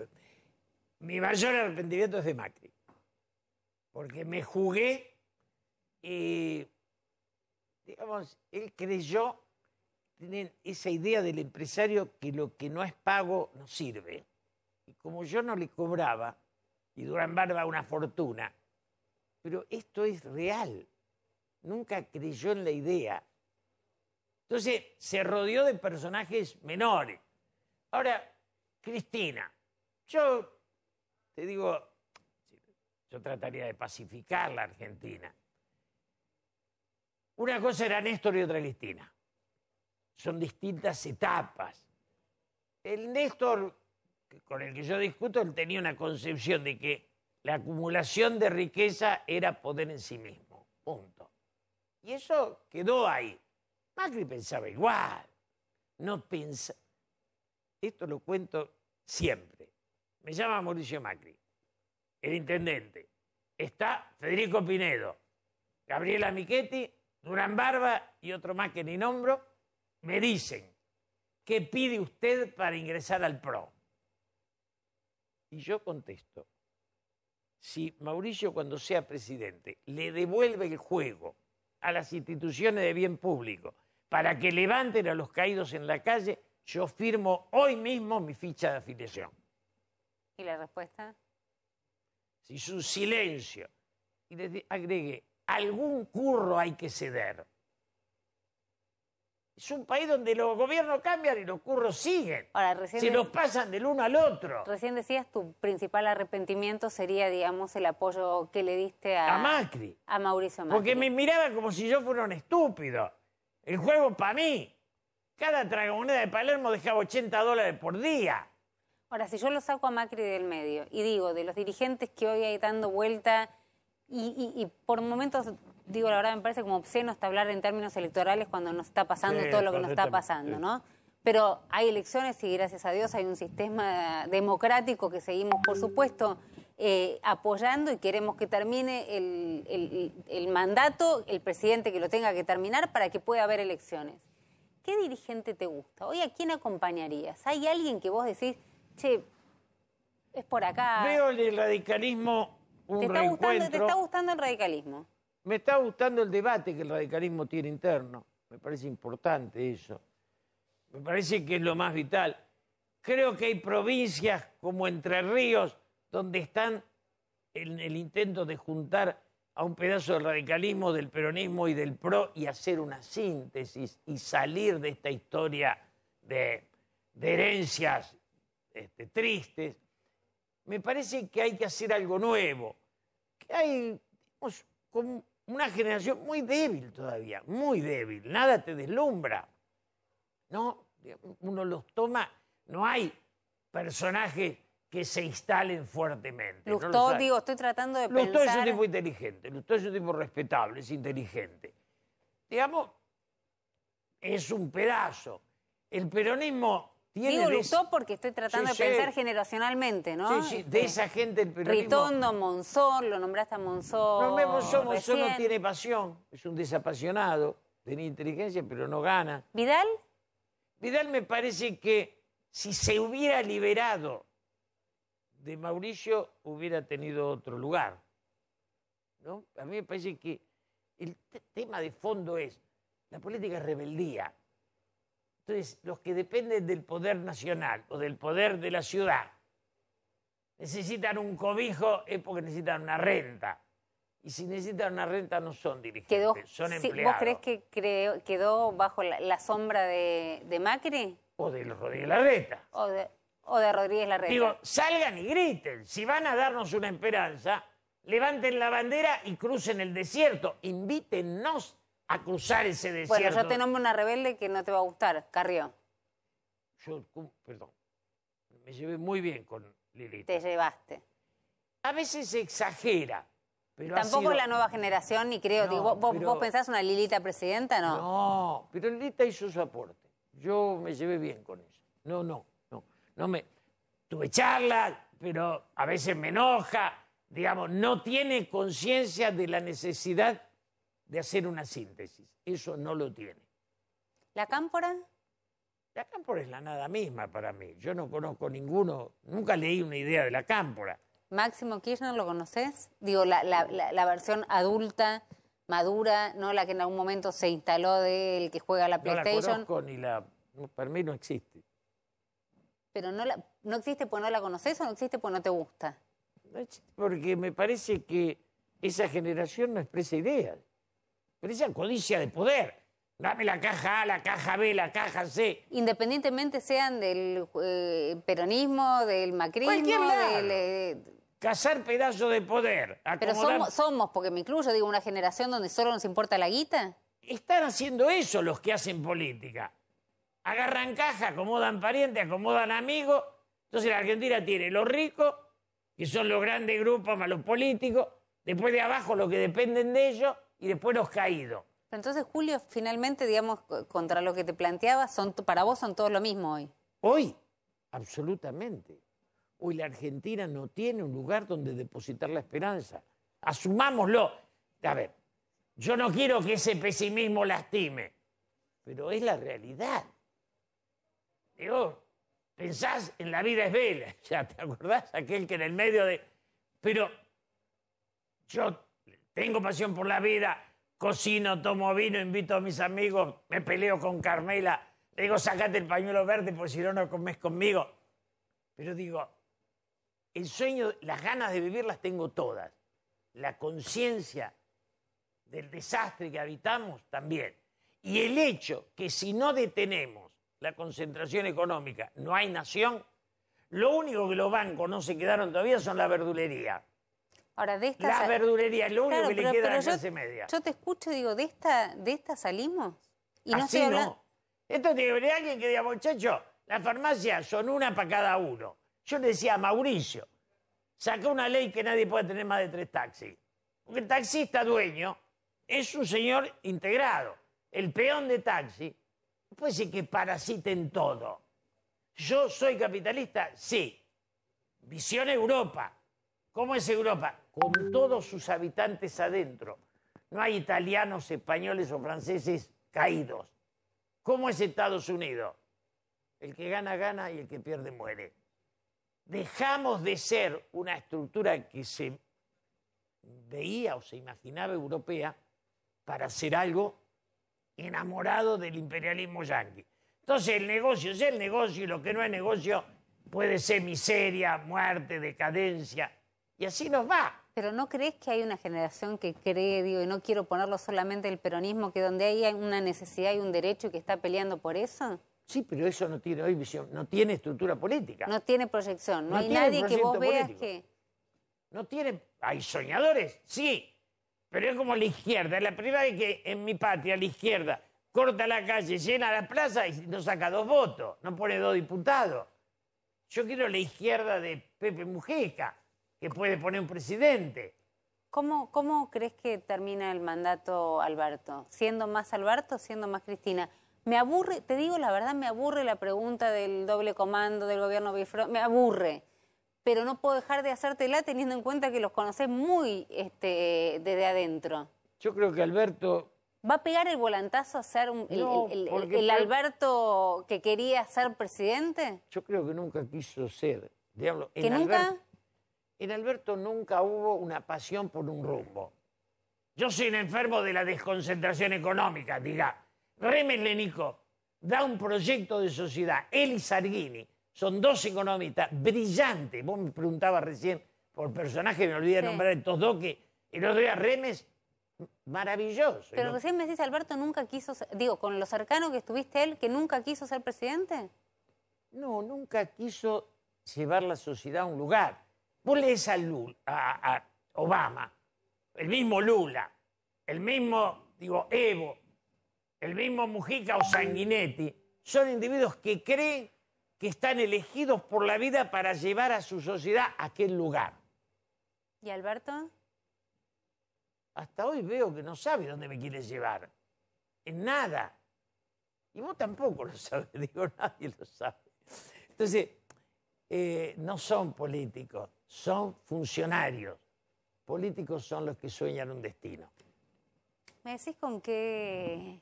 Speaker 2: Mi mayor arrepentimiento es de Macri. Porque me jugué y, digamos, él creyó tienen esa idea del empresario que lo que no es pago no sirve. Y como yo no le cobraba, y Durán Barba una fortuna, pero esto es real. Nunca creyó en la idea. Entonces se rodeó de personajes menores. Ahora, Cristina, yo te digo, yo trataría de pacificar la Argentina. Una cosa era Néstor y otra Cristina. Son distintas etapas. El Néstor con el que yo discuto, él tenía una concepción de que la acumulación de riqueza era poder en sí mismo. Punto. Y eso quedó ahí. Macri pensaba igual. No piensa. Esto lo cuento siempre. Me llama Mauricio Macri, el intendente. Está Federico Pinedo, Gabriela Michetti, Durán Barba y otro más que ni nombro. Me dicen, ¿qué pide usted para ingresar al PRO? Y yo contesto, si Mauricio cuando sea presidente le devuelve el juego a las instituciones de bien público para que levanten a los caídos en la calle, yo firmo hoy mismo mi ficha de afiliación.
Speaker 1: ¿Y la respuesta?
Speaker 2: Si su silencio, y le agregue algún curro hay que ceder,
Speaker 1: es un país donde los gobiernos cambian y los curros siguen. Ahora, se los pasan del uno al otro. Recién decías tu principal arrepentimiento sería, digamos, el apoyo que le diste a, a Macri. A Mauricio Macri. Porque
Speaker 2: me miraba como si yo fuera un estúpido. El juego para mí. Cada tragamoneda de Palermo dejaba 80 dólares por día.
Speaker 1: Ahora, si yo lo saco a Macri del medio y digo, de los dirigentes que hoy hay dando vuelta y por momentos digo, la verdad me parece como obsceno hasta hablar en términos electorales cuando nos está pasando todo lo que nos está pasando, ¿no? Pero hay elecciones y gracias a Dios hay un sistema democrático que seguimos, por supuesto, eh, apoyando y queremos que termine el, mandato, el presidente que lo tenga que terminar para que pueda haber elecciones. ¿Qué dirigente te gusta? Hoy a quién acompañarías? ¿Hay alguien que vos decís, che, es por acá? Veo
Speaker 2: el radicalismo un ¿Te está, gustando, ¿Te está
Speaker 1: gustando el radicalismo?
Speaker 2: Me está gustando el debate que el radicalismo tiene interno. Me parece importante eso. Me parece que es lo más vital. Creo que hay provincias como Entre Ríos donde están en el intento de juntar a un pedazo del radicalismo, del peronismo y del PRO y hacer una síntesis y salir de esta historia de, herencias este, tristes. Me parece que hay que hacer algo nuevo. Que hay una generación muy débil todavía, muy débil, nada te deslumbra. No, uno los toma, no hay personajes que se instalen fuertemente. Lustó, digo, estoy tratando de Lustó es un tipo inteligente, Lustó es un tipo respetable, es inteligente. Digamos, es un pedazo. El
Speaker 1: peronismo Digo usó porque estoy tratando de pensar generacionalmente, ¿no? Sí, sí, de este, esa gente del Ritondo, Monzón, lo nombraste a Monzón. No, Monzón, Monzón no tiene pasión,
Speaker 2: es un desapasionado, tiene inteligencia, pero no gana. ¿Vidal? Vidal me parece que si se hubiera liberado de Mauricio, hubiera tenido otro lugar. ¿No? A mí me parece que el tema de fondo es la política rebeldía entonces, los que dependen del poder nacional o del poder de la ciudad necesitan un cobijo es porque necesitan una renta. Y si necesitan una renta no son dirigentes, son empleados. ¿Vos crees
Speaker 1: que quedó bajo la, sombra de, Macri?
Speaker 2: O de Rodríguez Larreta.
Speaker 1: O de, o de Rodríguez Larreta. Digo,
Speaker 2: salgan y griten. Si van a darnos una esperanza, levanten la bandera y crucen el desierto. Invítennos a cruzar ese desierto. Bueno, yo te nombro
Speaker 1: una rebelde que no te va a gustar, Carrión.
Speaker 2: Yo, perdón, me llevé muy bien con Lilita.
Speaker 1: Te llevaste. A veces exagera.
Speaker 2: Pero Tampoco es la nueva
Speaker 1: generación, ni creo. ¿vos, pensás una Lilita presidenta, no?
Speaker 2: No, pero Lilita hizo su aporte. Yo me llevé bien con eso. No, no, no. No me... Tuve charlas, pero a veces me enoja. Digamos, no tiene conciencia de la necesidad de hacer una síntesis. Eso no lo tiene.
Speaker 1: ¿La cámpora? La cámpora
Speaker 2: es la nada misma para mí. Yo no conozco ninguno, nunca leí una idea de la cámpora.
Speaker 1: Máximo Kirchner, ¿lo conoces? Digo, la, versión adulta, madura, ¿no? La que en algún momento se instaló del que juega la PlayStation. No la conozco
Speaker 2: ni la... Para mí no existe.
Speaker 1: Pero no, no existe porque no la conoces o no existe porque no te gusta.
Speaker 2: porque me parece que esa generación no expresa ideas. Pero esa codicia de poder. Dame la caja A, la caja B, la caja C.
Speaker 1: Independientemente sean del eh, peronismo, del macrismo, del... Eh,
Speaker 2: Cazar pedazos de poder. Pero somos,
Speaker 1: somos, porque me incluyo, digo, una generación donde solo nos importa la guita. Están haciendo eso los que hacen política.
Speaker 2: Agarran caja, acomodan parientes, acomodan amigos. Entonces la Argentina tiene los ricos, que son los grandes grupos más los políticos. Después de abajo los que dependen de ellos y después los ha caído.
Speaker 1: entonces, Julio, finalmente, digamos, contra lo que te planteaba, son, para vos son todos lo mismo hoy. Hoy,
Speaker 2: absolutamente. Hoy la Argentina no tiene un lugar donde depositar la esperanza. Asumámoslo. A ver, yo no quiero que ese pesimismo lastime, pero es la realidad. Digo, pensás en la vida es vela ya te acordás, aquel que en el medio de... Pero yo tengo pasión por la vida, cocino, tomo vino, invito a mis amigos, me peleo con Carmela, le digo, sacate el pañuelo verde porque si no, no comes conmigo. Pero digo, el sueño, las ganas de vivir las tengo todas. La conciencia del desastre que habitamos también. Y el hecho que si no detenemos la concentración económica, no hay nación, lo único que los bancos no se quedaron todavía son la verdulería.
Speaker 1: Ahora, de La verdurería es lo único que le queda a la clase media. Yo te escucho y digo, ¿de esta, de esta salimos? Y no Así no. Esto tiene que alguien que diga, muchacho,
Speaker 2: las farmacias son una para cada uno. Yo le decía a Mauricio, saca una ley que nadie pueda tener más de tres taxis. Porque el taxista dueño es un señor integrado. El peón de taxi puede ser que parasiten todo. ¿Yo soy capitalista? Sí. Visión Europa. ¿Cómo es Europa? con todos sus habitantes adentro. No hay italianos, españoles o franceses caídos. ¿Cómo es Estados Unidos? El que gana, gana y el que pierde, muere. Dejamos de ser una estructura que se veía o se imaginaba europea para ser algo enamorado del imperialismo yanqui. Entonces el negocio es el negocio y lo que no es negocio puede ser miseria, muerte, decadencia.
Speaker 1: Y así nos va. Pero ¿no crees que hay una generación que cree, digo, y no quiero ponerlo solamente el peronismo, que donde hay una necesidad y un derecho y que está peleando por eso?
Speaker 2: Sí, pero eso no tiene hoy visión, no tiene estructura política. No
Speaker 1: tiene proyección, no, hay nadie que vos veas que...
Speaker 2: No tiene... Hay soñadores, sí, pero es como la izquierda, la primera vez que en mi patria la izquierda corta la calle, llena la plaza y no saca dos votos, no pone dos diputados. Yo quiero la izquierda de Pepe Mujica, que puede poner un presidente.
Speaker 1: ¿Cómo, crees que termina el mandato Alberto? ¿Siendo más Alberto o siendo más Cristina? Me aburre, te digo la verdad, me aburre la pregunta del doble comando del gobierno bifro, me aburre. Pero no puedo dejar de hacértela teniendo en cuenta que los conocés muy este, desde adentro.
Speaker 2: Yo creo que Alberto
Speaker 1: ¿Va a pegar el volantazo a ser el, Alberto que quería ser presidente?
Speaker 2: Yo creo que nunca quiso ser. Diablo, ¿Que en nunca? en Alberto nunca hubo una pasión por un rumbo. Yo soy un enfermo de la desconcentración económica, diga. Remes Lenico da un proyecto de sociedad. Él y Sarghini son dos economistas brillantes. Vos me preguntabas recién por personaje, me olvidé de nombrar estos dos que el otro día Remes, maravilloso. Pero recién
Speaker 1: me decís, Alberto nunca quiso, ser, digo, con lo cercano que estuviste él, que nunca quiso ser presidente.
Speaker 2: No, nunca quiso llevar la sociedad a un lugar. Vos lees a, Obama, el mismo Lula, el mismo, Evo, el mismo Mujica o Sanguinetti, son individuos que creen que están elegidos por la vida para llevar a su sociedad a aquel lugar.
Speaker 1: ¿Y Alberto?
Speaker 2: Hasta hoy veo que no sabe dónde me quiere llevar. En nada. Y vos tampoco lo sabes, digo, nadie lo sabe. Entonces, eh, no son políticos son funcionarios. Políticos son los que sueñan un destino.
Speaker 1: ¿Me decís con qué,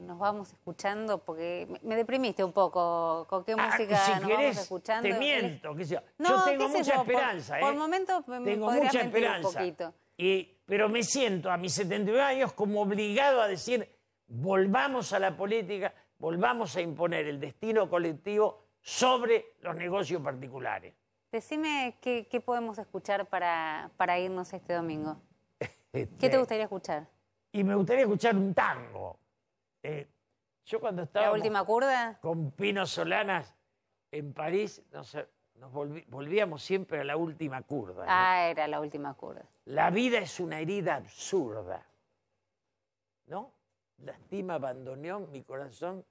Speaker 1: nos vamos escuchando? Porque me deprimiste un poco. ¿Con qué ah, música nos vamos escuchando? Te miento,
Speaker 2: yo. yo tengo mucha esperanza. Por, eh. por
Speaker 1: momentos me tengo mucha un poquito.
Speaker 2: pero me siento a mis 71 años como obligado a decir, volvamos a la política, volvamos a imponer el destino colectivo sobre los negocios particulares.
Speaker 1: Decime qué, podemos escuchar para, para, irnos este domingo. Este, ¿Qué te gustaría escuchar? Y
Speaker 2: me gustaría escuchar un tango. Eh, yo cuando estaba... ¿La última curda? Con Pino Solanas en París, nos volvíamos siempre a la última curda. Ah,
Speaker 1: era la última curda.
Speaker 2: La vida es una herida absurda. ¿No? Lastima, abandoneón, mi corazón.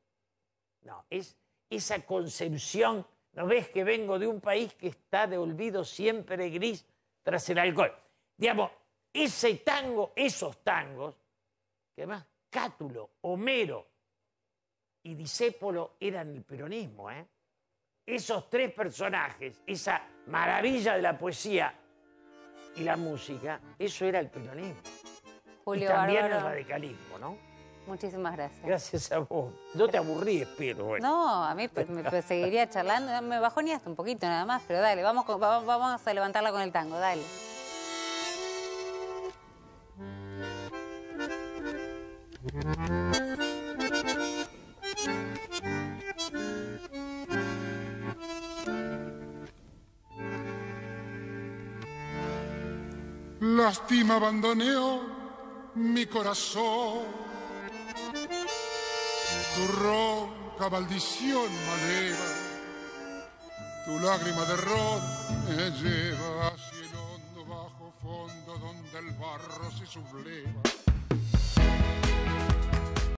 Speaker 2: No, es esa concepción ¿No ves que vengo de un país que está de olvido siempre gris tras el alcohol? Digamos, ese tango, esos tangos, que además Cátulo, Homero y Disépolo eran el peronismo, ¿eh? Esos tres personajes, esa maravilla de la poesía y la música, eso era el peronismo.
Speaker 1: y también el
Speaker 2: radicalismo,
Speaker 1: ¿no? Muchísimas gracias. Gracias
Speaker 2: a vos. No te aburrí, espero. Eh. No,
Speaker 1: a mí pues, me pues, seguiría charlando. Me hasta un poquito nada más, pero dale, vamos, vamos a levantarla con el tango, dale. Lástima abandoneo mi corazón tu ronca maldición maneva, tu lágrima de ron me lleva hacia el hondo bajo fondo donde el barro se subleva.